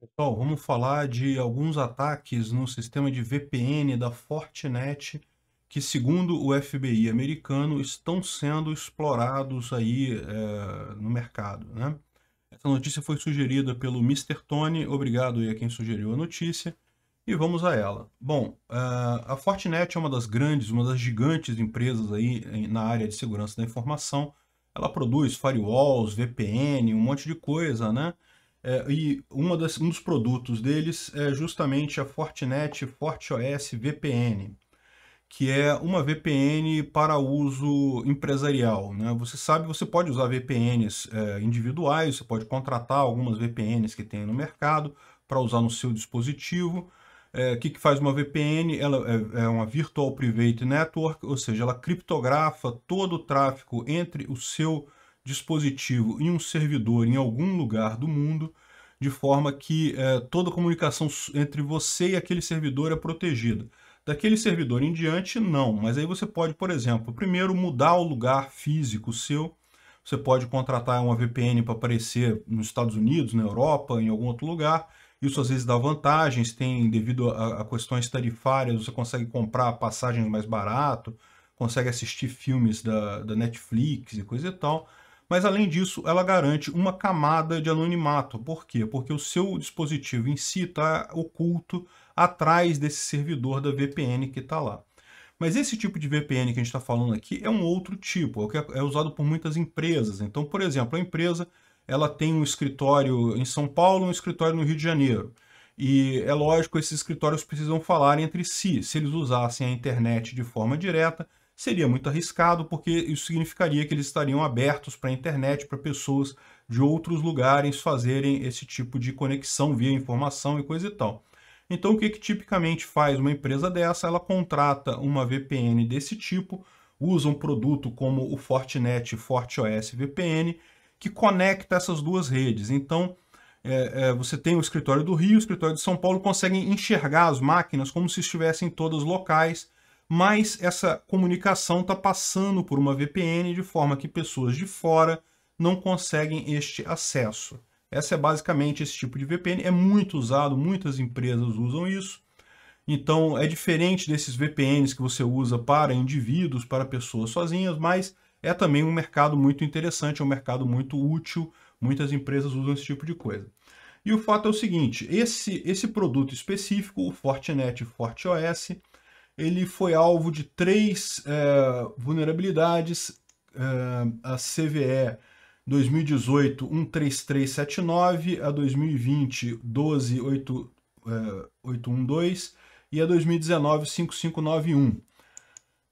Pessoal, vamos falar de alguns ataques no sistema de VPN da Fortinet que, segundo o FBI americano, estão sendo explorados aí é, no mercado, né? Essa notícia foi sugerida pelo Mr. Tony, obrigado aí a quem sugeriu a notícia, e vamos a ela. Bom, eh, a Fortinet é uma das grandes, uma das gigantes empresas aí na área de segurança da informação. Ela produz firewalls, VPN, um monte de coisa, né? É, e das, um dos produtos deles é justamente a Fortinet FortiOS VPN, que é uma VPN para uso empresarial. Né? Você sabe, você pode usar VPNs é, individuais, você pode contratar algumas VPNs que tem no mercado para usar no seu dispositivo. É, o que, que, faz uma VPN? Ela é, é, uma Virtual Private Network, ou seja, ela criptografa todo o tráfego entre o seu dispositivo em um servidor em algum lugar do mundo, de forma que eh, toda comunicação entre você e aquele servidor é protegida. Daquele servidor em diante, não, mas aí você pode, por exemplo, primeiro mudar o lugar físico seu, você pode contratar uma VPN para aparecer nos Estados Unidos, na Europa, em algum outro lugar. Isso às vezes dá vantagens, tem devido a, a questões tarifárias, você consegue comprar passagens mais barato, consegue assistir filmes da, da Netflix e coisa e tal. Mas além disso, ela garante uma camada de anonimato. Por quê? Porque o seu dispositivo em si está oculto atrás desse servidor da VPN que está lá. Mas esse tipo de VPN que a gente está falando aqui é um outro tipo, é o que é, é usado por muitas empresas. Então, por exemplo, a empresa ela tem um escritório em São Paulo, um escritório no Rio de Janeiro. E é lógico, esses escritórios precisam falar entre si. Se eles usassem a internet de forma direta, seria muito arriscado, porque isso significaria que eles estariam abertos para a internet, para pessoas de outros lugares fazerem esse tipo de conexão via informação e coisa e tal. Então, o que, que tipicamente faz uma empresa dessa? Ela contrata uma VPN desse tipo, usa um produto como o Fortinet FortOS VPN, que conecta essas duas redes. Então, é, é, você tem o escritório do Rio, o escritório de São Paulo, conseguem enxergar as máquinas como se estivessem todas locais, mas essa comunicação está passando por uma VPN de forma que pessoas de fora não conseguem este acesso. Essa é basicamente esse tipo de VPN, é muito usado, muitas empresas usam isso. Então é diferente desses VPNs que você usa para indivíduos, para pessoas sozinhas, mas é também um mercado muito interessante, é um mercado muito útil, muitas empresas usam esse tipo de coisa. E o fato é o seguinte, esse, esse produto específico, o Fortinet FortiOS, ele foi alvo de três é, vulnerabilidades, é, a CVE 2018-13379, a 2020-12812 eh, e a 2019-5591.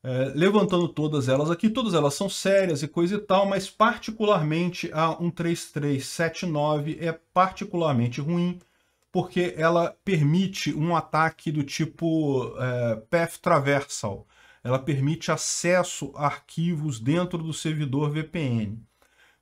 É, levantando todas elas aqui, todas elas são sérias e coisa e tal, mas particularmente a 13379 é particularmente ruim, porque ela permite um ataque do tipo é, path traversal. Ela permite acesso a arquivos dentro do servidor VPN.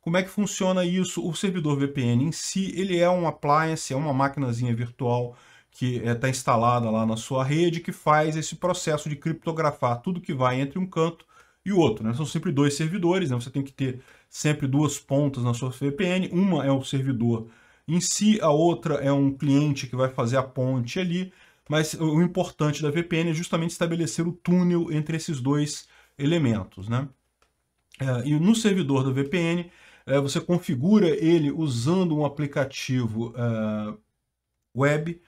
Como é que funciona isso? O servidor VPN em si, ele é um appliance, é uma maquinazinha virtual que está é, tá instalada lá na sua rede, que faz esse processo de criptografar tudo que vai entre um canto e o outro. Né? São sempre dois servidores, né? você tem que ter sempre duas pontas na sua VPN. Uma é o servidor em si, a outra é um cliente que vai fazer a ponte ali, mas o importante da VPN é justamente estabelecer o túnel entre esses dois elementos. Né? É, e no servidor da VPN, é, você configura ele usando um aplicativo é, web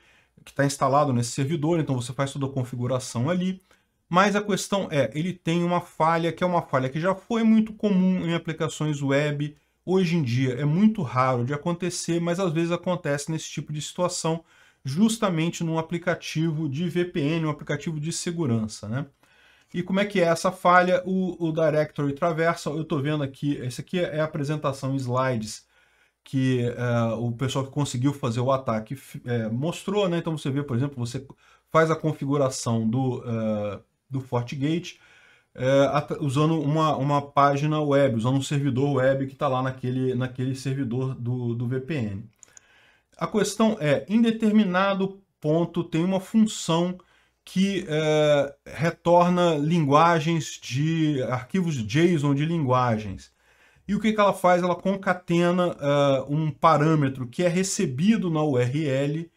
que está instalado nesse servidor, então você faz toda a configuração ali. Mas a questão é, ele tem uma falha, que é uma falha que já foi muito comum em aplicações web, Hoje em dia é muito raro de acontecer, mas às vezes acontece nesse tipo de situação, justamente num aplicativo de VPN, um aplicativo de segurança, né? E como é que é essa falha? O, o Directory Traversal, eu estou vendo aqui, essa aqui é a apresentação slides que uh, o pessoal que conseguiu fazer o ataque eh, mostrou, né? Então você vê, por exemplo, você faz a configuração do, uh, do FortiGate, é, usando uma, uma página web, usando um servidor web que está lá naquele, naquele servidor do, do VPN. A questão é, em determinado ponto tem uma função que é, retorna linguagens de arquivos JSON de linguagens. E o que, que ela faz? Ela concatena uh, um parâmetro que é recebido na URL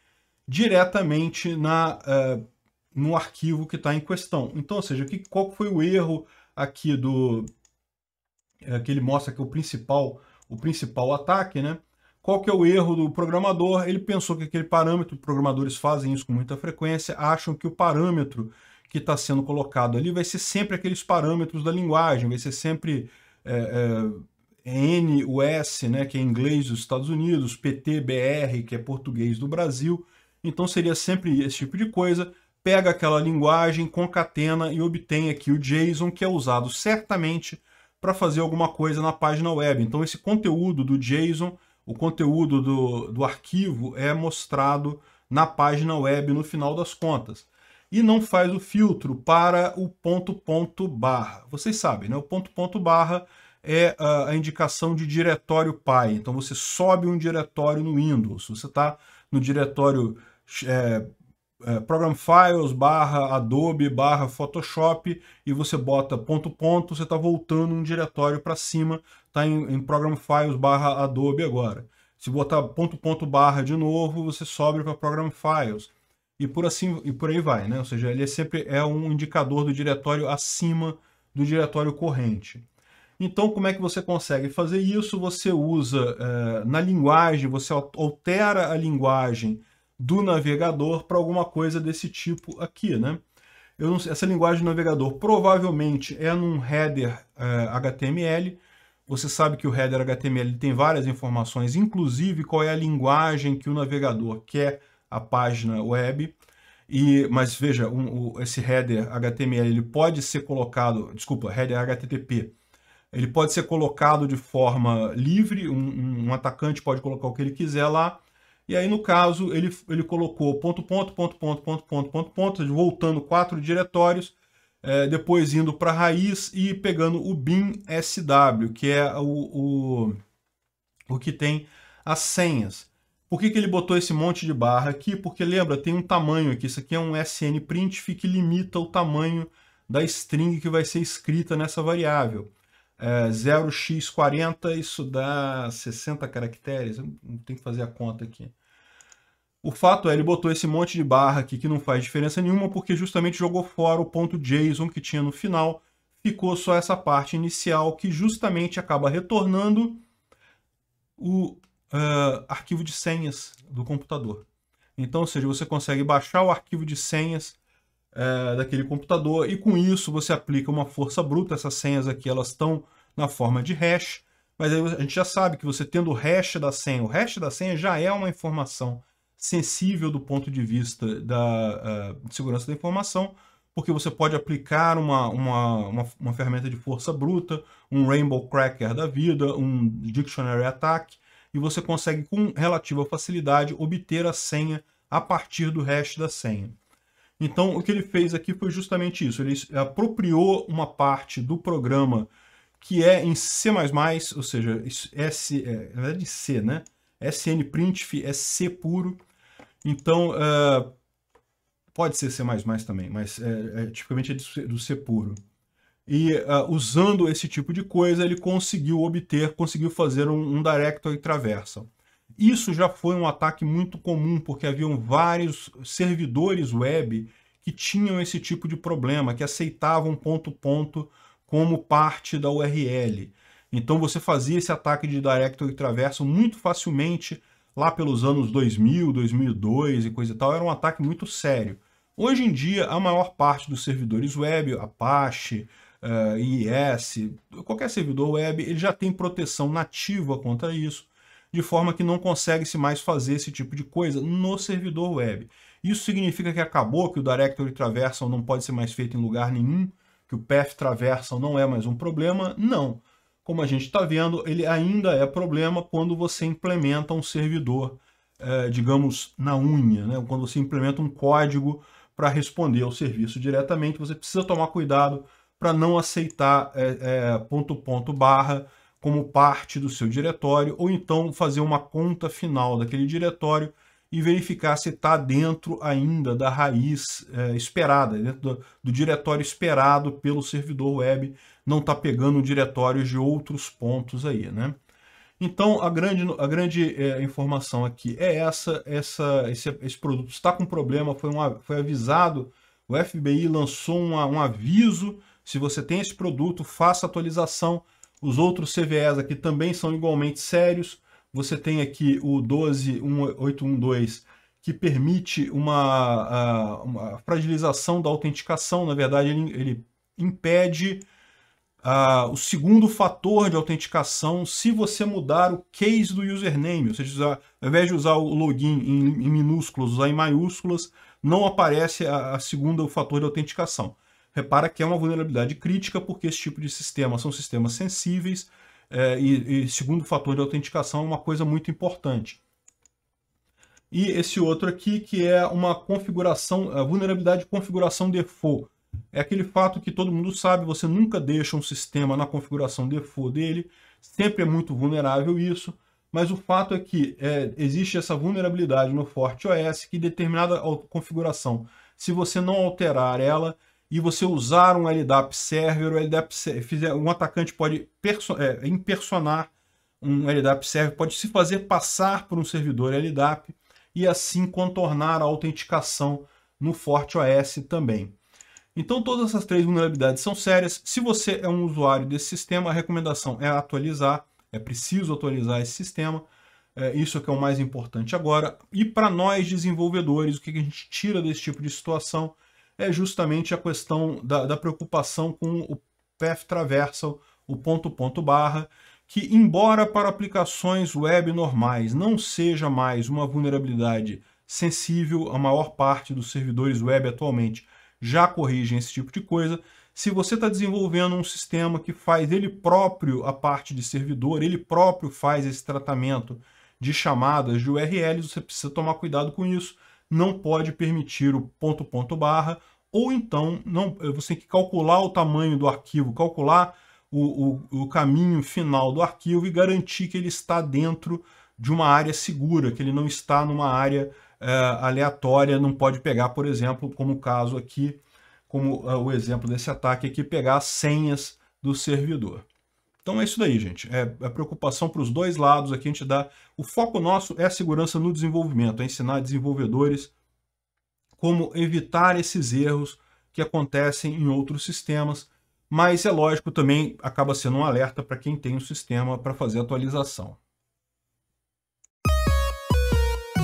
diretamente na uh, no arquivo que está em questão. Então, ou seja, que, qual foi o erro aqui do... É, que ele mostra que o principal, o principal ataque, né? Qual que é o erro do programador? Ele pensou que aquele parâmetro, programadores fazem isso com muita frequência, acham que o parâmetro que está sendo colocado ali vai ser sempre aqueles parâmetros da linguagem, vai ser sempre é, é, N, o S, né, que é inglês dos Estados Unidos, PT, BR, que é português do Brasil. Então seria sempre esse tipo de coisa pega aquela linguagem, concatena e obtém aqui o JSON que é usado certamente para fazer alguma coisa na página web. Então esse conteúdo do JSON, o conteúdo do, do arquivo é mostrado na página web no final das contas. E não faz o filtro para o ponto ponto barra. Vocês sabem, né? O ponto ponto barra é a indicação de diretório pai. Então você sobe um diretório no Windows. Você está no diretório é, é, program Files barra Adobe barra Photoshop e você bota ponto ponto, você está voltando um diretório para cima, está em, em Program Files barra Adobe agora. Se botar ponto ponto barra de novo, você sobe para Program Files e por assim e por aí vai, né? Ou seja, ele é sempre é um indicador do diretório acima do diretório corrente. Então, como é que você consegue fazer isso? Você usa é, na linguagem, você altera a linguagem do navegador para alguma coisa desse tipo aqui, né? Não, essa linguagem do navegador provavelmente é num header HTML. Eh, Você sabe que o header HTML tem várias informações, inclusive qual é a linguagem que o navegador quer a página web. E, mas veja, um, o, esse header HTML ele pode ser colocado, desculpa, header HTTP, ele pode ser colocado de forma livre, um, um, atacante pode colocar o que ele quiser lá, e aí, no caso, ele, ele colocou ponto, ponto, ponto, ponto, ponto, ponto, ponto, ponto, voltando quatro diretórios, é, depois indo para a raiz e pegando o bin SW, que é o, o, o que tem as senhas. Por que, que ele botou esse monte de barra aqui? Porque lembra, tem um tamanho aqui. Isso aqui é um snPrintf que limita o tamanho da string que vai ser escrita nessa variável. É, 0x40, isso dá 60 caracteres. Tem que fazer a conta aqui. O fato é, ele botou esse monte de barra aqui que não faz diferença nenhuma, porque justamente jogou fora o ponto JSON que tinha no final, ficou só essa parte inicial que justamente acaba retornando o uh, arquivo de senhas do computador. Então, ou seja, você consegue baixar o arquivo de senhas uh, daquele computador e com isso você aplica uma força bruta. Essas senhas aqui elas estão na forma de hash, mas aí a gente já sabe que você tendo o hash da senha, o hash da senha já é uma informação sensível do ponto de vista da uh, segurança da informação, porque você pode aplicar uma, uma, uma, uma, ferramenta de força bruta, um Rainbow Cracker da vida, um Dictionary Attack, e você consegue com relativa facilidade obter a senha a partir do hash da senha. Então, o que ele fez aqui foi justamente isso, ele apropriou uma parte do programa que é em C++, ou seja, S, é, de C, né? SNPrintf é C puro, então, eh, pode ser C++ também, mas é, é, tipicamente é do, do C puro. E uh, usando esse tipo de coisa, ele conseguiu obter, conseguiu fazer um, um directory traversal. Isso já foi um ataque muito comum, porque haviam vários servidores web que tinham esse tipo de problema, que aceitavam ponto-ponto como parte da URL. Então você fazia esse ataque de directory traversal muito facilmente lá pelos anos 2000, 2002 e coisa e tal, era um ataque muito sério. Hoje em dia, a maior parte dos servidores web, Apache, uh, eh, IIS, qualquer servidor web, ele já tem proteção nativa contra isso, de forma que não consegue-se mais fazer esse tipo de coisa no servidor web. Isso significa que acabou, que o directory traversal não pode ser mais feito em lugar nenhum, que o path traversal não é mais um problema? Não como a gente está vendo, ele ainda é problema quando você implementa um servidor, é, digamos, na unha, né? quando você implementa um código para responder ao serviço diretamente, você precisa tomar cuidado para não aceitar é, é, ponto, ponto, barra como parte do seu diretório, ou então fazer uma conta final daquele diretório e verificar se está dentro ainda da raiz é, esperada, dentro né, do, do, diretório esperado pelo servidor web, não está pegando diretórios de outros pontos aí, né? Então, a grande, a grande é, informação aqui é essa, essa esse, esse produto está com problema, foi, um, foi avisado, o FBI lançou um aviso, se você tem esse produto, faça atualização, os outros CVEs aqui também são igualmente sérios, você tem aqui o 12812 que permite uma, uma fragilização da autenticação. Na verdade, ele, ele impede uh, o segundo fator de autenticação se você mudar o case do username. Ou seja, usar, ao invés de usar o login em, em minúsculas, usar em maiúsculas, não aparece a, a segunda fator de autenticação. Repara que é uma vulnerabilidade crítica porque esse tipo de sistema são sistemas sensíveis é, e, e segundo fator de autenticação é uma coisa muito importante. E esse outro aqui, que é uma configuração, a vulnerabilidade de configuração default. É aquele fato que todo mundo sabe, você nunca deixa um sistema na configuração default dele, sempre é muito vulnerável isso, mas o fato é que é, existe essa vulnerabilidade no FortOS que determinada configuração, se você não alterar ela, e você usar um LDAP server, o LDAP server, um atacante pode perso, é, impersonar um LDAP server, pode se fazer passar por um servidor LDAP e assim contornar a autenticação no FortOS também. Então todas essas três vulnerabilidades são sérias. Se você é um usuário desse sistema, a recomendação é atualizar, é preciso atualizar esse sistema. É, isso é que é o mais importante agora. E para nós desenvolvedores, o que a gente tira desse tipo de situação? é justamente a questão da, da preocupação com o path traversal, o ponto-ponto barra, que embora para aplicações web normais não seja mais uma vulnerabilidade sensível, a maior parte dos servidores web atualmente já corrigem esse tipo de coisa, se você está desenvolvendo um sistema que faz ele próprio a parte de servidor, ele próprio faz esse tratamento de chamadas de URLs, você precisa tomar cuidado com isso, não pode permitir o ponto ponto barra, ou então não, eh, você tem que calcular o tamanho do arquivo, calcular o, o, o caminho final do arquivo e garantir que ele está dentro de uma área segura, que ele não está numa área é, aleatória, não pode pegar, por exemplo, como o caso aqui, como é, o exemplo desse ataque aqui, pegar as senhas do servidor. Então é isso daí, gente. É a é preocupação para os dois lados aqui. A gente dá. O foco nosso é a segurança no desenvolvimento, é ensinar desenvolvedores como evitar esses erros que acontecem em outros sistemas. Mas é lógico também acaba sendo um alerta para quem tem um sistema para fazer atualização.